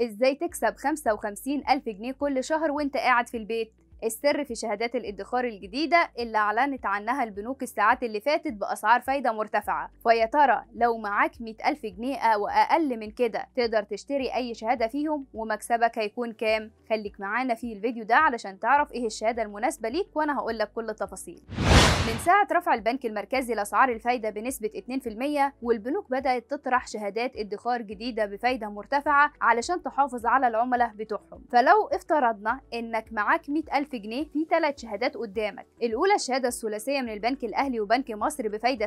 ازاي تكسب 55 ألف جنيه كل شهر وانت قاعد في البيت السر في شهادات الادخار الجديدة اللي أعلنت عنها البنوك الساعات اللي فاتت بأسعار فايدة مرتفعة ويا ترى لو معاك مئة ألف جنيه أو أقل من كده تقدر تشتري أي شهادة فيهم ومكسبك هيكون كام؟ خليك معانا في الفيديو ده علشان تعرف إيه الشهادة المناسبة ليك وأنا هقول لك كل التفاصيل من ساعة رفع البنك المركزي لأسعار الفايدة بنسبة 2% والبنوك بدأت تطرح شهادات ادخار جديدة بفايدة مرتفعة علشان تحافظ على العملاء بتوعهم فلو افترضنا إنك معاك 100 ألف جنيه في ثلاث شهادات قدامك الأولى الشهادة الثلاثية من البنك الأهلي وبنك مصر بفايدة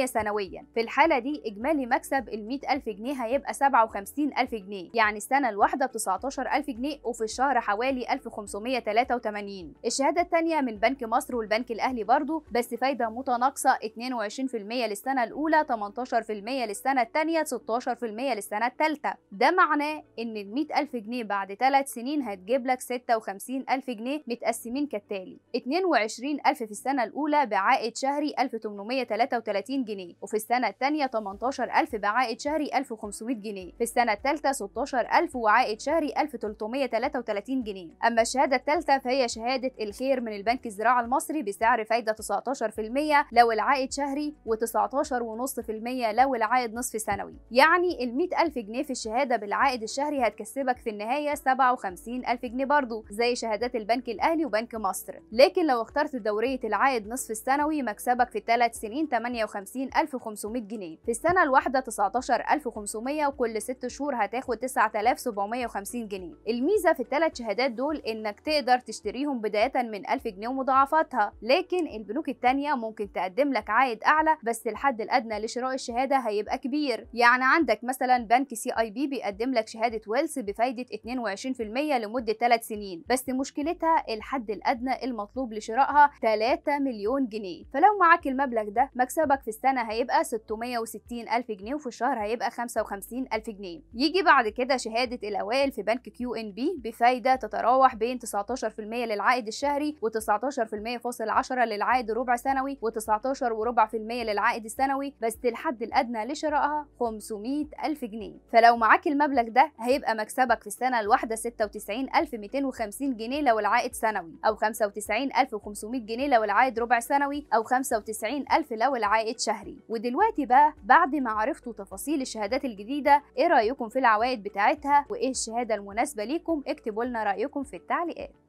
7-19% سنويا في الحالة دي إجمالي مكسب ال 100 ألف جنيه هيبقى 57 ألف جنيه يعني السنة الواحدة ب 19 ألف جنيه وفي الشهر حوالي 1583 الشهادة الثانية من بنك مصر والبنك الأهلي برضه بس فايدة متناقصة 22% للسنة الأولى 18% للسنة الثانية 16% للسنة الثالثة ده معناه إن ال 100 ألف جنيه بعد 3 سنين هتجيب لك 56 ألف جنيه متقسمين كالتالي 22 ألف في السنة الأولى بعائد شهري 1833 جنيه وفي السنة الثانية 18 ألف بعائد شهري 1500 جنيه في السنة الثالثة 16 ألف وعائد شهري 1333 جنيه أما الشهادة الثالثة فهي شهادة الخير من البنك الزراعي المصري بسعر فايدة 19% لو العائد شهري و19.5% لو العائد نصف سنوي يعني ال 100 ألف جنيه في الشهادة بالعائد الشهري هتكسبك في النهاية 57 ألف جنيه برضو زي شهادات عائدات البنك الاهلي وبنك مصر لكن لو اخترت دوريه العائد نصف السنوي مكسبك في الثلاث سنين 58500 جنيه في السنه الواحده 19500 وكل ست شهور هتاخد 9750 جنيه الميزه في الثلاث شهادات دول انك تقدر تشتريهم بدايه من 1000 جنيه ومضاعفاتها لكن البنوك التانية ممكن تقدم لك عائد اعلى بس الحد الادنى لشراء الشهاده هيبقى كبير يعني عندك مثلا بنك سي اي بي بيقدم لك شهاده ويلس بفايده 22% لمده 3 سنين بس مشكلة مشكلتها الحد الأدنى المطلوب لشرائها 3 مليون جنيه فلو معاك المبلغ ده مكسبك في السنة هيبقى 660 ألف جنيه وفي الشهر هيبقى 55 ألف جنيه يجي بعد كده شهادة الأوائل في بنك كيو إن بي بفايدة تتراوح بين 19% للعائد الشهري و19% فاصل 10 للعائد الربع سنوي و19.4% للعائد السنوي بس الحد الأدنى لشرائها 500 ألف جنيه فلو معاك المبلغ ده هيبقى مكسبك في السنة الواحدة 96250 جنيه جنيه لو العائد سنوي أو 95500 جنيه لو العائد ربع سنوي أو 95000 لو العائد شهري ودلوقتي بقى بعد ما عرفتوا تفاصيل الشهادات الجديدة إيه رأيكم في العوائد بتاعتها وإيه الشهادة المناسبة ليكم اكتبوا لنا رأيكم في التعليقات